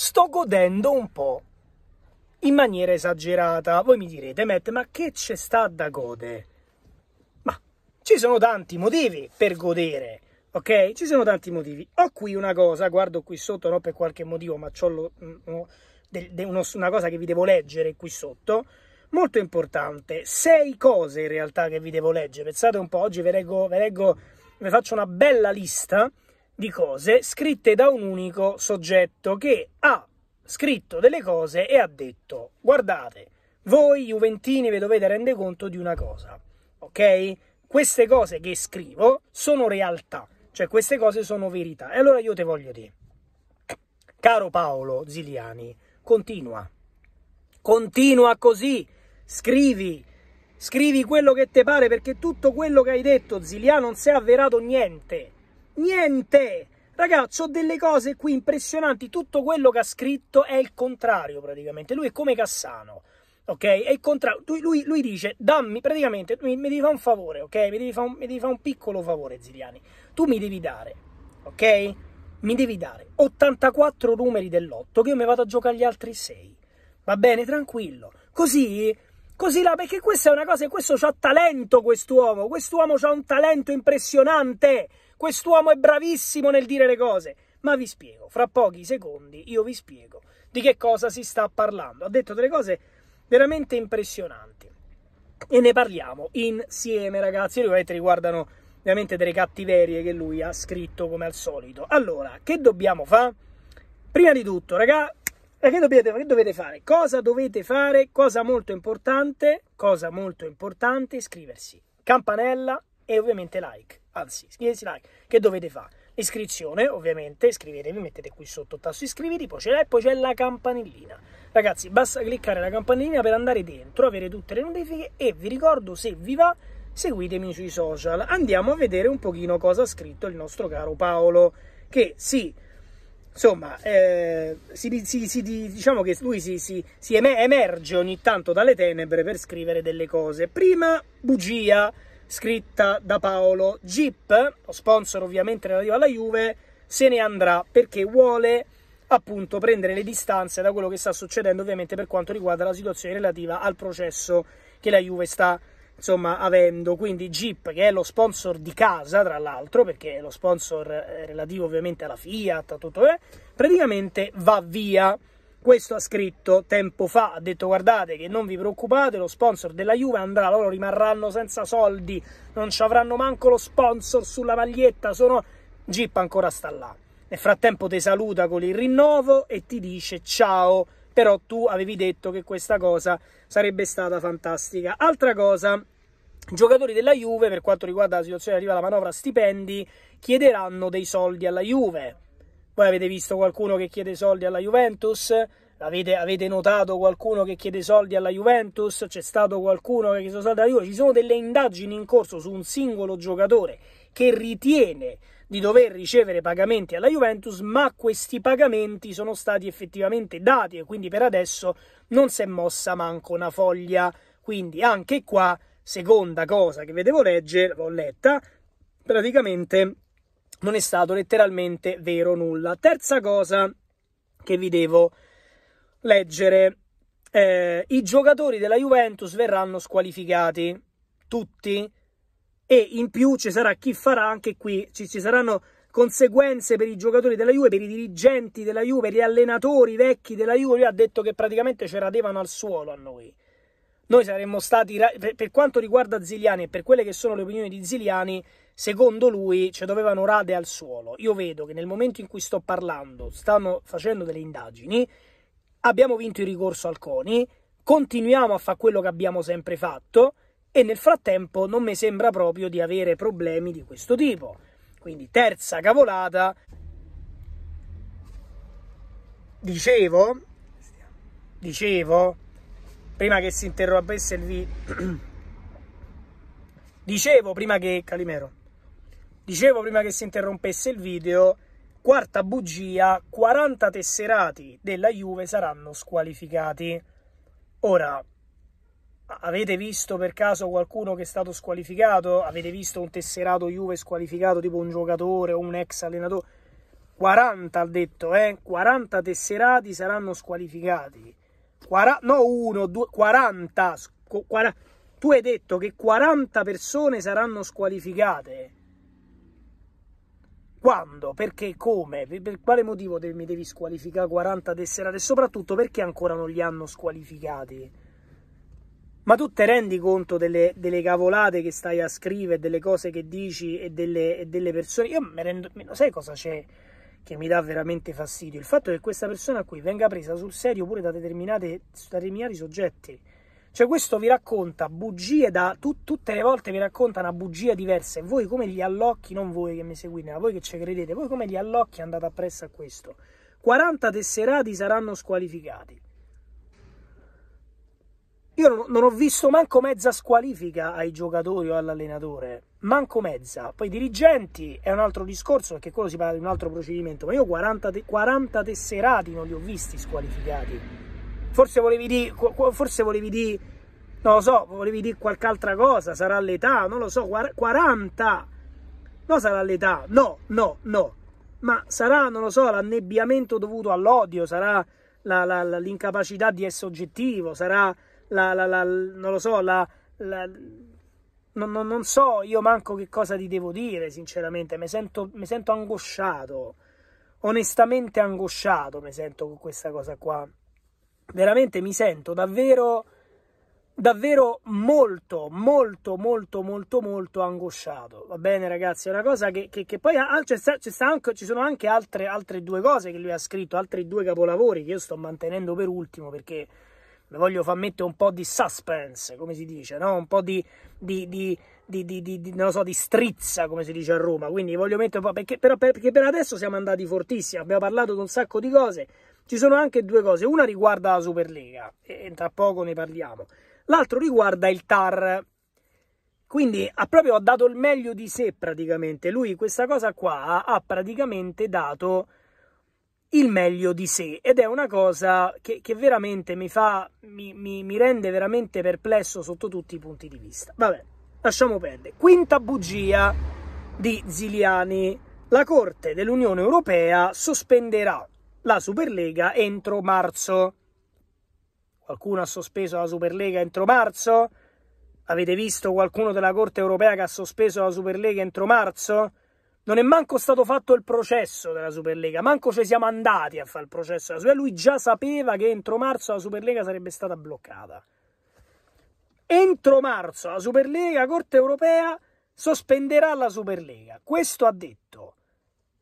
sto godendo un po' in maniera esagerata. Voi mi direte, Matt, ma che c'è sta da gode? Ma ci sono tanti motivi per godere, ok? Ci sono tanti motivi. Ho qui una cosa, guardo qui sotto, non per qualche motivo, ma c'ho lo, no, mm, mm, de, de uno, una cosa che vi devo leggere qui sotto. Molto importante, sei cose in realtà che vi devo leggere. Pensate un po', oggi vi leggo, vi leggo, vi faccio una bella lista di cose scritte da un unico soggetto che ha scritto delle cose e ha detto guardate, voi Juventini vi dovete rendere conto di una cosa, ok? Queste cose che scrivo sono realtà, cioè queste cose sono verità. E allora io te voglio dire, caro Paolo Ziliani, continua, continua così, scrivi, scrivi quello che te pare perché tutto quello che hai detto Ziliani non si è avverato niente niente. Ragazzi, ho delle cose qui impressionanti. Tutto quello che ha scritto è il contrario, praticamente. Lui è come Cassano, ok? È il contrario. Lui, lui, lui dice, dammi, praticamente, mi, mi devi fare un favore, ok? Mi devi fare un, fa un, piccolo favore, Ziliani. Tu mi devi dare, ok? Mi devi dare 84 numeri dell'otto che io mi vado a giocare gli altri 6. Va bene, tranquillo. Così così là, perché questa è una cosa, questo ha talento quest'uomo, quest'uomo ha un talento impressionante. Quest'uomo è bravissimo nel dire le cose. Ma vi spiego, fra pochi secondi io vi spiego di che cosa si sta parlando. Ha detto delle cose veramente impressionanti. E ne parliamo insieme, ragazzi. Lui ovviamente riguardano ovviamente delle cattiverie che lui ha scritto come al solito. Allora, che dobbiamo fare? Prima di tutto, ragazzi, eh, che, dobbiate, che dovete fare? Cosa dovete fare? Cosa molto importante, cosa molto importante, iscriversi, campanella e ovviamente like. Anzi, iscrivetevi like. Che dovete fare? Iscrizione, ovviamente, iscrivetevi, mettete qui sotto il tasto iscriviti, poi c'è, poi c'è la campanellina. Ragazzi, basta cliccare la campanellina per andare dentro, avere tutte le notifiche e vi ricordo, se vi va, seguitemi sui social. Andiamo a vedere un pochino cosa ha scritto il nostro caro Paolo, che sì insomma, eh, si, si, si, diciamo che lui si, emerge ogni tanto dalle tenebre per scrivere delle cose. Prima bugia, scritta da Paolo Jeep, lo sponsor ovviamente relativo alla Juve, se ne andrà perché vuole appunto prendere le distanze da quello che sta succedendo ovviamente per quanto riguarda la situazione relativa al processo che la Juve sta insomma avendo quindi Jeep che è lo sponsor di casa tra l'altro perché è lo sponsor eh, relativo ovviamente alla Fiat tutto eh, praticamente va via questo ha scritto tempo fa, ha detto guardate che non vi preoccupate, lo sponsor della Juve andrà, loro rimarranno senza soldi, non ci avranno manco lo sponsor sulla maglietta, sono... Jeep ancora sta là. Nel frattempo ti saluta con il rinnovo e ti dice ciao, però tu avevi detto che questa cosa sarebbe stata fantastica. Altra cosa, i giocatori della Juve, per quanto riguarda la situazione arriva la manovra stipendi, chiederanno dei soldi alla Juve poi avete visto qualcuno che chiede soldi alla Juventus? Avete, avete, notato qualcuno che chiede soldi alla Juventus? C'è stato qualcuno che chiede soldi alla Juventus? Ci sono delle indagini in corso su un singolo giocatore che ritiene di dover ricevere pagamenti alla Juventus, ma questi pagamenti sono stati effettivamente dati e quindi per adesso non si è mossa manco una foglia. Quindi anche qua, seconda cosa che vedevo leggere, l'ho letta, praticamente non è stato letteralmente vero nulla. Terza cosa che vi devo leggere. Eh, I giocatori della Juventus verranno squalificati, tutti, e in più ci sarà chi farà anche qui, ci, ci saranno conseguenze per i giocatori della Juve, per i dirigenti della Juve, per gli allenatori vecchi della Juve. Lui ha detto che praticamente ci radevano al suolo a noi noi saremmo stati, per, quanto riguarda Ziliani e per quelle che sono le opinioni di Ziliani, secondo lui ci dovevano rade al suolo. Io vedo che nel momento in cui sto parlando stanno facendo delle indagini, abbiamo vinto il ricorso al CONI, continuiamo a fare quello che abbiamo sempre fatto e nel frattempo non mi sembra proprio di avere problemi di questo tipo. Quindi terza cavolata. Dicevo, dicevo prima che si interrompesse il video dicevo prima che Calimero dicevo prima che si interrompesse il video quarta bugia 40 tesserati della Juve saranno squalificati ora avete visto per caso qualcuno che è stato squalificato avete visto un tesserato Juve squalificato tipo un giocatore o un ex allenatore 40 ha detto eh? 40 tesserati saranno squalificati 40, no 1, 2, 40, 40. Tu hai detto che 40 persone saranno squalificate. Quando? Perché? Come? Per quale motivo mi devi squalificare 40 tesserate? E soprattutto perché ancora non li hanno squalificati? Ma tu te rendi conto delle, delle, cavolate che stai a scrivere, delle cose che dici e delle, e delle persone? Io mi rendo... Sai cosa c'è? che mi dà veramente fastidio. Il fatto che questa persona qui venga presa sul serio pure da, da determinati soggetti. Cioè questo vi racconta bugie da... Tu, tutte le volte vi racconta una bugia diversa e voi come gli allocchi, non voi che mi seguite, ma voi che ci credete, voi come gli allocchi andate appresso a questo. 40 tesserati saranno squalificati. Io non, non ho visto manco mezza squalifica ai giocatori o all'allenatore manco mezza. Poi dirigenti è un altro discorso, perché quello si parla di un altro procedimento, ma io 40, 40 tesserati non li ho visti squalificati. Forse volevi dire, forse volevi dire, non lo so, volevi dire qualche altra cosa, sarà l'età, non lo so, 40, No, sarà l'età, no, no, no, ma sarà, non lo so, l'annebbiamento dovuto all'odio, sarà la, la, la, l'incapacità di essere oggettivo, sarà la, non lo so, la non, non, non, so io manco che cosa ti devo dire, sinceramente. Mi sento, mi sento angosciato. Onestamente angosciato mi sento con questa cosa qua. Veramente mi sento davvero, davvero molto, molto, molto, molto, molto angosciato. Va bene, ragazzi? È una cosa che, che, che poi ah, c'è, c'è anche, ci sono anche altre, altre due cose che lui ha scritto, altri due capolavori che io sto mantenendo per ultimo perché le voglio far mettere un po' di suspense, come si dice, no? un po' di, di, di, di, non lo so, di strizza, come si dice a Roma. Quindi voglio mettere un po', perché, però, perché per adesso siamo andati fortissimi, abbiamo parlato di un sacco di cose. Ci sono anche due cose, una riguarda la Superlega, e tra poco ne parliamo, l'altro riguarda il TAR. Quindi ha proprio dato il meglio di sé praticamente. Lui questa cosa qua ha praticamente dato il meglio di sé ed è una cosa che, che veramente mi fa mi, mi, mi, rende veramente perplesso sotto tutti i punti di vista vabbè lasciamo perdere quinta bugia di Ziliani la Corte dell'Unione Europea sospenderà la Superlega entro marzo qualcuno ha sospeso la Superlega entro marzo avete visto qualcuno della Corte Europea che ha sospeso la Superlega entro marzo non è manco stato fatto il processo della Superlega, manco ci siamo andati a fare il processo della Superlega, lui già sapeva che entro marzo la Superlega sarebbe stata bloccata. Entro marzo la Superlega, la Corte Europea sospenderà la Superlega. Questo ha detto.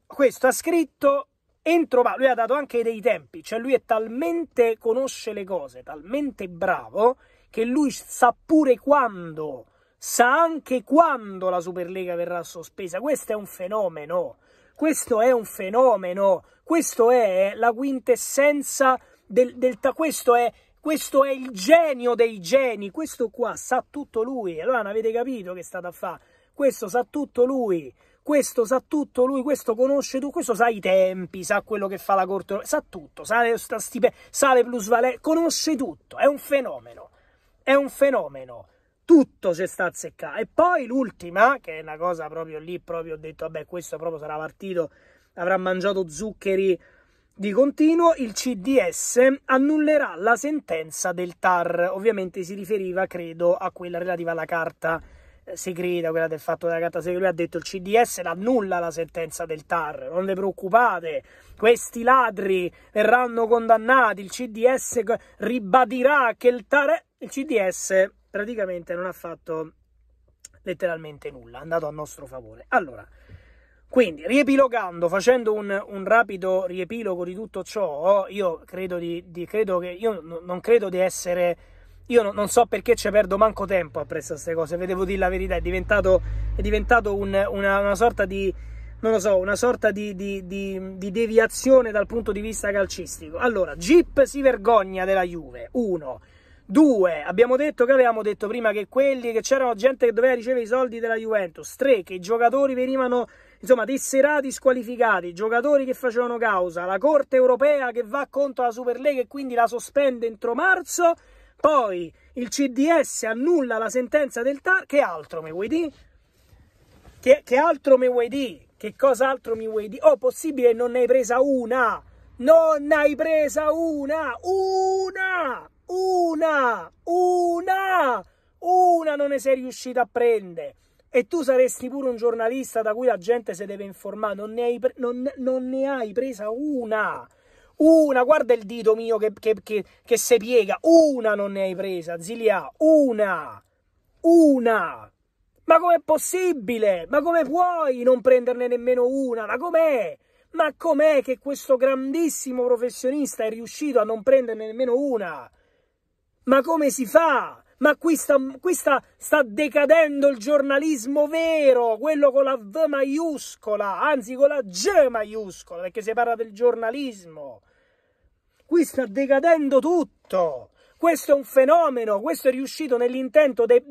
Questo ha scritto entro marzo. Lui ha dato anche dei tempi, cioè lui è talmente conosce le cose, talmente bravo che lui sa pure quando sa anche quando la Superlega verrà sospesa. Questo è un fenomeno. Questo è un fenomeno. Questo è la quintessenza del, del questo è questo è il genio dei geni, questo qua sa tutto lui, allora non avete capito che è stato a fare, questo sa tutto lui, questo sa tutto lui, questo conosce tu, questo sa i tempi, sa quello che fa la corte, sa tutto, sa le, sa le plusvalenze, conosce tutto, è un fenomeno, è un fenomeno tutto si sta azzeccando. E poi l'ultima, che è una cosa proprio lì, proprio ho detto, vabbè, questo proprio sarà partito, avrà mangiato zuccheri di continuo, il CDS annullerà la sentenza del TAR. Ovviamente si riferiva, credo, a quella relativa alla carta eh, segreta, quella del fatto della carta segreta, lui ha detto il CDS annulla la sentenza del TAR, non vi preoccupate, questi ladri verranno condannati, il CDS ribadirà che il TAR... Il CDS praticamente non ha fatto letteralmente nulla, è andato a nostro favore. Allora, quindi riepilogando, facendo un, un rapido riepilogo di tutto ciò, io credo di, di credo che io n- non credo di essere. Io n- non so perché ci perdo manco tempo appresso a queste cose, vi devo dire la verità, è diventato, è diventato un, una, una, sorta di. Non lo so, una sorta di, di, di deviazione dal punto di vista calcistico. Allora, Jeep si vergogna della Juve, 1. Due, Abbiamo detto che avevamo detto prima che quelli che c'erano gente che doveva ricevere i soldi della Juventus. Tre, Che i giocatori venivano insomma tesserati squalificati, giocatori che facevano causa, la Corte europea che va contro la Superlega e quindi la sospende entro marzo. Poi il CDS annulla la sentenza del TAR. Che altro mi vuoi dire? Che, che altro mi vuoi dire? Che cosa altro mi vuoi dire? Oh, possibile non ne hai presa una! Non ne hai presa una! Una! una, una, una non ne sei riuscita a prendere. E tu saresti pure un giornalista da cui la gente si deve informare, non ne hai, non, non ne hai presa una. Una, guarda il dito mio che, che, che, che si piega, una non ne hai presa, Zilia, una, una. Ma com'è possibile? Ma come puoi non prenderne nemmeno una? Ma com'è? Ma com'è che questo grandissimo professionista è riuscito a non prenderne nemmeno una? Ma come si fa? Ma qui sta, qui sta, sta decadendo il giornalismo vero, quello con la V maiuscola, anzi con la G maiuscola, perché si parla del giornalismo. Qui sta decadendo tutto. Questo è un fenomeno, questo è riuscito nell'intento di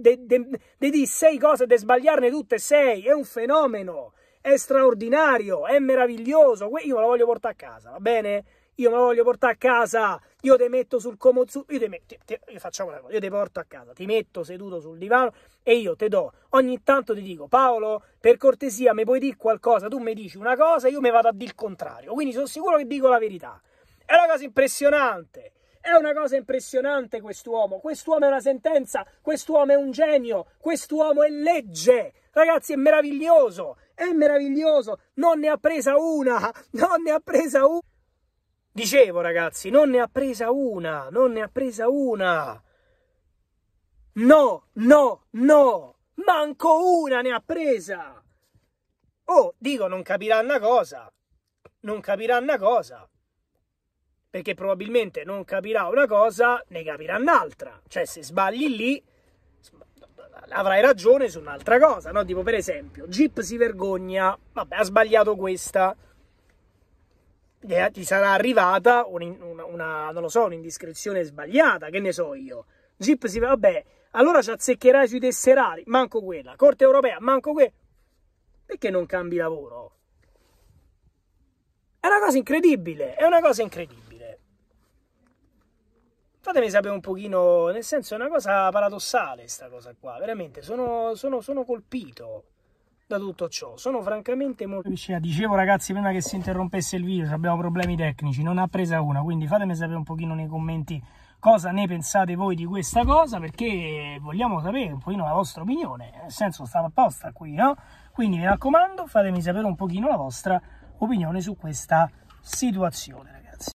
dire sei cose e di sbagliarne tutte sei. È un fenomeno, è straordinario, è meraviglioso. Io me lo voglio portare a casa, va bene? io me lo voglio portare a casa, io te metto sul comodo, io te metto, te, io facciamo una cosa, io te porto a casa, ti metto seduto sul divano e io te do, ogni tanto ti dico Paolo, per cortesia mi puoi dire qualcosa, tu mi dici una cosa, io mi vado a dire il contrario, quindi sono sicuro che dico la verità. È una cosa impressionante. È una cosa impressionante quest'uomo, quest'uomo è una sentenza, quest'uomo è un genio, quest'uomo è legge. Ragazzi, è meraviglioso, è meraviglioso, non ne ha presa una, non ne ha presa una. Dicevo ragazzi, non ne ha presa una, non ne ha presa una. No, no, no, manco una ne ha presa. Oh, dico, non capirà una cosa. Non capirà una cosa. Perché probabilmente non capirà una cosa, ne capirà un'altra. Cioè, se sbagli lì, avrai ragione su un'altra cosa, no? Tipo, per esempio, Jeep si vergogna. Vabbè, ha sbagliato questa. Eh, ti sarà arrivata un, una, una, non lo so, un'indiscrezione sbagliata, che ne so io. Zip si fa, vabbè, allora ci azzeccherai sui tesserali, manco quella, Corte Europea, manco quella. Perché non cambi lavoro? È una cosa incredibile, è una cosa incredibile. Fatemi sapere un pochino, nel senso è una cosa paradossale sta cosa qua, veramente, sono, sono, sono colpito da tutto ciò. Sono francamente molto vicina. Dicevo ragazzi prima che si interrompesse il video, abbiamo problemi tecnici, non ha presa una, quindi fatemi sapere un pochino nei commenti cosa ne pensate voi di questa cosa, perché vogliamo sapere un pochino la vostra opinione, nel senso stava apposta qui, no? Quindi mi raccomando, fatemi sapere un pochino la vostra opinione su questa situazione. ragazzi.